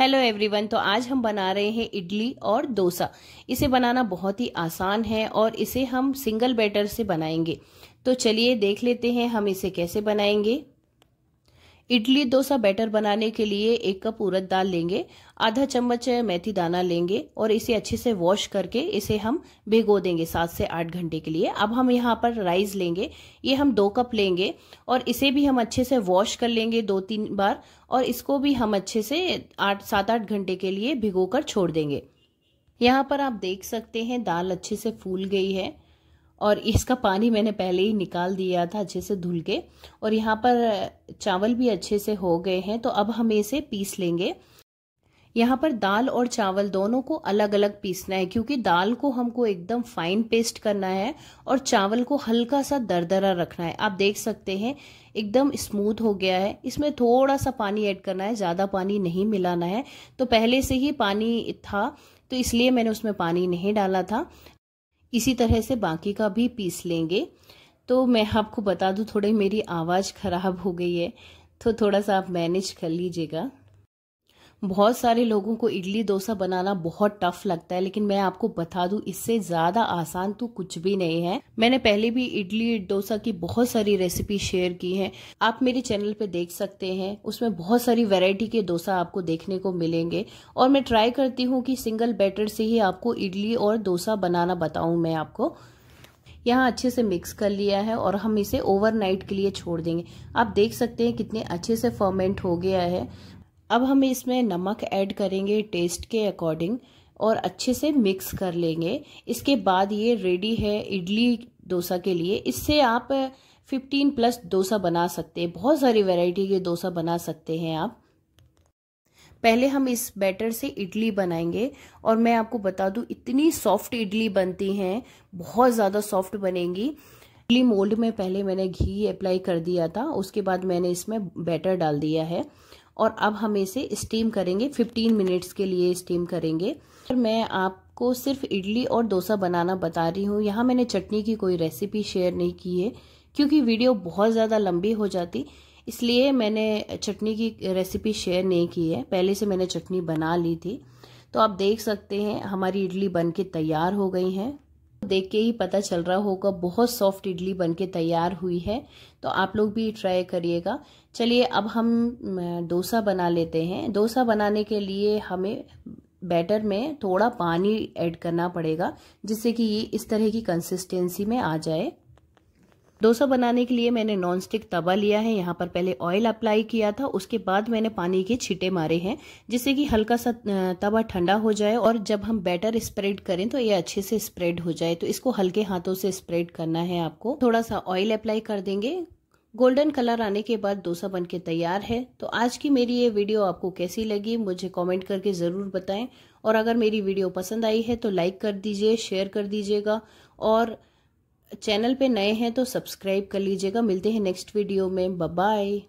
hello everyone तो आज हम बना रहे हैं इडली और डोसा इसे बनाना बहुत ही आसान है और इसे हम सिंगल बैटर से बनाएंगे तो चलिए देख लेते हैं हम इसे कैसे बनाएंगे इडली डोसा बैटर बनाने के लिए एक कप उरद दाल लेंगे आधा चम्मच मेथी दाना लेंगे और इसे अच्छे से वॉश करके इसे हम भिगो देंगे सात से आठ घंटे के लिए अब हम यहाँ पर राइस लेंगे ये हम दो कप लेंगे और इसे भी हम अच्छे से वॉश कर लेंगे दो तीन बार और इसको भी हम अच्छे से आठ सात आठ घंटे के लिए भिगो कर छोड़ देंगे यहाँ पर आप देख सकते हैं दाल अच्छे से फूल गई है और इसका पानी मैंने पहले ही निकाल दिया था अच्छे से धुल के और यहाँ पर चावल भी अच्छे से हो गए हैं तो अब हम इसे पीस लेंगे यहाँ पर दाल और चावल दोनों को अलग अलग पीसना है क्योंकि दाल को हमको एकदम फाइन पेस्ट करना है और चावल को हल्का सा दरदरा रखना है आप देख सकते हैं एकदम स्मूथ हो गया है इसमें थोड़ा सा पानी ऐड करना है ज़्यादा पानी नहीं मिलाना है तो पहले से ही पानी था तो इसलिए मैंने उसमें पानी नहीं डाला था इसी तरह से बाकी का भी पीस लेंगे तो मैं आपको बता दूं थोड़ी मेरी आवाज़ ख़राब हो गई है तो थोड़ा सा आप मैनेज कर लीजिएगा बहुत सारे लोगों को इडली डोसा बनाना बहुत टफ लगता है लेकिन मैं आपको बता दूं इससे ज़्यादा आसान तो कुछ भी नहीं है मैंने पहले भी इडली डोसा की बहुत सारी रेसिपी शेयर की है आप मेरे चैनल पे देख सकते हैं उसमें बहुत सारी वेराइटी के डोसा आपको देखने को मिलेंगे और मैं ट्राई करती हूँ कि सिंगल बैटर से ही आपको इडली और डोसा बनाना बताऊँ मैं आपको यहाँ अच्छे से मिक्स कर लिया है और हम इसे ओवरनाइट के लिए छोड़ देंगे आप देख सकते हैं कितने अच्छे से फर्मेंट हो गया है अब हम इसमें नमक ऐड करेंगे टेस्ट के अकॉर्डिंग और अच्छे से मिक्स कर लेंगे इसके बाद ये रेडी है इडली डोसा के लिए इससे आप 15 प्लस डोसा बना सकते हैं बहुत सारी वैरायटी के डोसा बना सकते हैं आप पहले हम इस बैटर से इडली बनाएंगे और मैं आपको बता दूं इतनी सॉफ्ट इडली बनती हैं बहुत ज़्यादा सॉफ्ट बनेंगी इडली मोल्ड में पहले मैंने घी अप्लाई कर दिया था उसके बाद मैंने इसमें बैटर डाल दिया है और अब हम इसे स्टीम करेंगे 15 मिनट्स के लिए स्टीम करेंगे और मैं आपको सिर्फ इडली और डोसा बनाना बता रही हूँ यहाँ मैंने चटनी की कोई रेसिपी शेयर नहीं की है क्योंकि वीडियो बहुत ज़्यादा लंबी हो जाती इसलिए मैंने चटनी की रेसिपी शेयर नहीं की है पहले से मैंने चटनी बना ली थी तो आप देख सकते हैं हमारी इडली बन के तैयार हो गई हैं देख के ही पता चल रहा होगा बहुत सॉफ्ट इडली बनके तैयार हुई है तो आप लोग भी ट्राई करिएगा चलिए अब हम डोसा बना लेते हैं डोसा बनाने के लिए हमें बैटर में थोड़ा पानी ऐड करना पड़ेगा जिससे कि ये इस तरह की कंसिस्टेंसी में आ जाए डोसा बनाने के लिए मैंने नॉन स्टिक तवा लिया है यहाँ पर पहले ऑयल अप्लाई किया था उसके बाद मैंने पानी के छीटे मारे हैं जिससे कि हल्का सा तवा ठंडा हो जाए और जब हम बैटर स्प्रेड करें तो ये अच्छे से स्प्रेड हो जाए तो इसको हल्के हाथों से स्प्रेड करना है आपको थोड़ा सा ऑयल अप्लाई कर देंगे गोल्डन कलर आने के बाद डोसा बनके तैयार है तो आज की मेरी ये वीडियो आपको कैसी लगी मुझे कमेंट करके ज़रूर बताएं और अगर मेरी वीडियो पसंद आई है तो लाइक कर दीजिए शेयर कर दीजिएगा और चैनल पे नए हैं तो सब्सक्राइब कर लीजिएगा मिलते हैं नेक्स्ट वीडियो में बाय